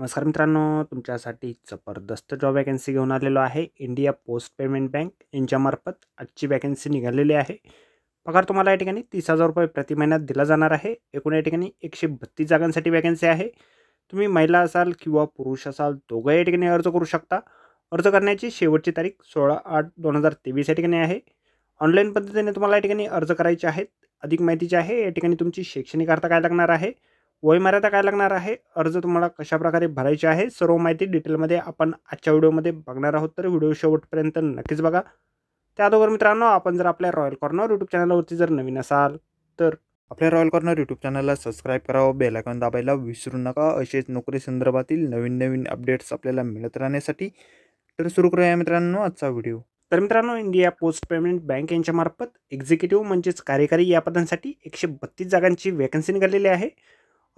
नमस्कार मित्रांनो तुमच्यासाठी जबरदस्त जॉब वॅकन्सी घेऊन आलेलो आहे इंडिया पोस्ट पेमेंट बँक यांच्यामार्फत आजची वॅकन्सी निघालेली आहे पगार तुम्हाला या ठिकाणी तीस हजार रुपये प्रति महिन्यात दिला जाणार आहे एकूण या ठिकाणी एकशे बत्तीस जागांसाठी वॅकन्सी आहे तुम्ही महिला असाल किंवा पुरुष असाल दोघं या ठिकाणी अर्ज करू शकता अर्ज करण्याची शेवटची तारीख सोळा आठ दोन हजार तेवीस या ठिकाणी आहे ऑनलाईन पद्धतीने तुम्हाला या ठिकाणी अर्ज करायचे आहेत अधिक माहितीची आहे या ठिकाणी तुमची शैक्षणिक अर्थ काय लागणार आहे मर्यादा काय लागणार आहे अर्ज तुम्हाला कशाप्रकारे भरायचे आहे सर्व माहिती डिटेलमध्ये आपण आजच्या व्हिडिओमध्ये बघणार आहोत तर व्हिडिओ शेवटपर्यंत नक्कीच बघा त्या अगोदर मित्रांनो आपण जर आपल्या रॉयल कॉर्नर यूट्यूब चॅनलवरती जर नवीन असाल तर आपल्या रॉयल कॉर्नर यूट्यूब चॅनलला सबस्क्राईब करावं बेलायकॉन दाबायला विसरू नका असेच नोकरी संदर्भातील नवीन नवीन अपडेट्स आपल्याला मिळत राहण्यासाठी तर सुरू करूया मित्रांनो आजचा व्हिडिओ तर मित्रांनो इंडिया पोस्ट पेमेंट बँक यांच्यामार्फत एक्झिक्युटिव्ह म्हणजेच कार्यकारी या पदांसाठी एकशे बत्तीस जागांची वॅकन्सी निघालेली आहे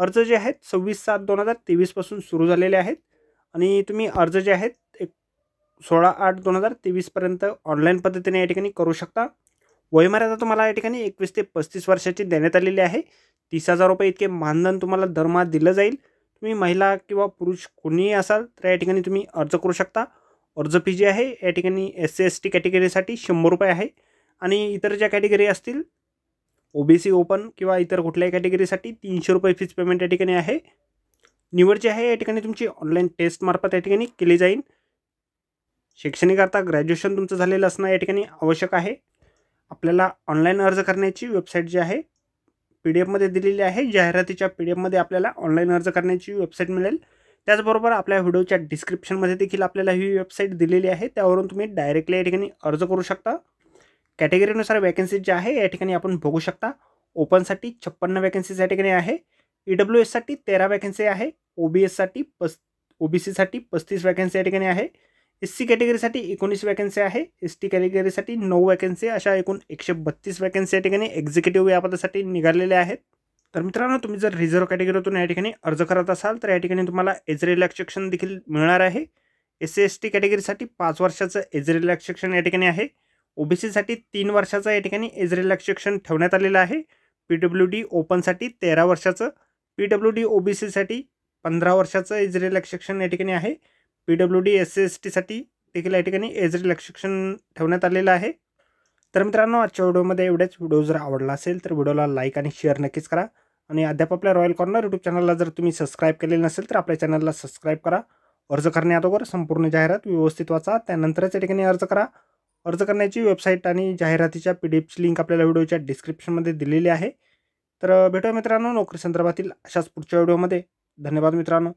अर्ज जे आहेत सव्वीस सात दोन हजार तेवीसपासून सुरू झालेले आहेत आणि तुम्ही अर्ज जे आहेत एक सोळा आठ दोन हजार तेवीसपर्यंत ऑनलाईन पद्धतीने या ठिकाणी करू शकता वयमर्यादा तुम्हाला या ठिकाणी एकवीस ते पस्तीस वर्षाची देण्यात आलेली आहे तीस हजार रुपये इतके मानधन तुम्हाला दरमहा दिलं जाईल तुम्ही महिला किंवा पुरुष कोणीही असाल तर या ठिकाणी तुम्ही अर्ज करू शकता अर्ज फी जी आहे या ठिकाणी एस सी एस टी कॅटेगरीसाठी शंभर रुपये आहे आणि इतर ज्या कॅटेगरी असतील ओबीसी ओपन किंवा इतर कुठल्याही कॅटेगरीसाठी तीनशे रुपये फीज पेमेंट या ठिकाणी आहे निवड जी आहे या ठिकाणी तुमची ऑनलाईन टेस्टमार्फत या ठिकाणी केली जाईल शैक्षणिकरता ग्रॅज्युएशन तुमचं झालेलं असणं या ठिकाणी आवश्यक आहे आपल्याला ऑनलाईन अर्ज करण्याची वेबसाईट जी आहे पी डी एफमध्ये दिलेली आहे जाहिरातीच्या पी डी एफमध्ये आपल्याला ऑनलाईन अर्ज करण्याची वेबसाईट मिळेल त्याचबरोबर आपल्या व्हिडिओच्या डिस्क्रिप्शनमध्ये देखील आपल्याला ही वेबसाईट दिलेली आहे त्यावरून तुम्ही डायरेक्टली या ठिकाणी अर्ज करू शकता कॅटेगरीनुसार वॅकन्सीज ज्या आहे या ठिकाणी आपण बघू शकता ओपनसाठी छप्पन्न वॅकन्सीज या ठिकाणी आहे ईडब्ल्यू एससाठी तेरा वॅकन्सी आहे ओबीएससाठी पस ओबीसीसाठी पस्तीस वॅकन्सी या ठिकाणी आहे एस सी कॅटेगरीसाठी एकोणीस वॅकन्सी आहे एस टी कॅटेगरीसाठी नऊ वॅकन्सी अशा एकूण एकशे बत्तीस वॅकन्सी या ठिकाणी एक्झिक्युटिव्ह या पदासाठी निघालेल्या आहेत तर मित्रांनो तुम्ही जर रिझर्व्ह कॅटेगरीतून या ठिकाणी अर्ज करत असाल तर या ठिकाणी तुम्हाला एज रिलॅक्सेशन देखील मिळणार आहे एस सी एस टी कॅटेगरीसाठी पाच वर्षाचं एज रिलॅक्सेशन या ठिकाणी आहे ओबीसीसाठी तीन वर्षाचा या ठिकाणी एज शिक्षण ठेवण्यात आलेलं आहे पी डब्ल्यू डी ओपनसाठी तेरा वर्षाचं पी डब्ल्यू डी ओबीसीसाठी पंधरा वर्षाचं एज शिक्षण या ठिकाणी आहे P W D S C S टीसाठी देखील या ठिकाणी एज शिक्षण ठेवण्यात आलेलं आहे तर मित्रांनो आजच्या व्हिडिओमध्ये एवढ्याच व्हिडिओ जर आवडला असेल तर व्हिडिओला लाईक आणि शेअर नक्कीच करा आणि अद्याप आपल्या रॉयल कॉर्नर यूट्यूब चॅनलला जर तुम्ही सबस्क्राईब केलेलं नसेल तर आपल्या चॅनलला सबस्क्राईब करा अर्ज करण्याअगोदर संपूर्ण जाहिरात व्यवस्थित वाचा त्यानंतरच या ठिकाणी अर्ज करा अर्ज करण्याची वेबसाईट आणि जाहिरातीच्या पी डी एफची लिंक आपल्याला व्हिडिओच्या डिस्क्रिप्शनमध्ये दिलेली आहे तर भेटूया मित्रांनो नोकरी संदर्भातील अशाच पुढच्या व्हिडिओमध्ये धन्यवाद मित्रांनो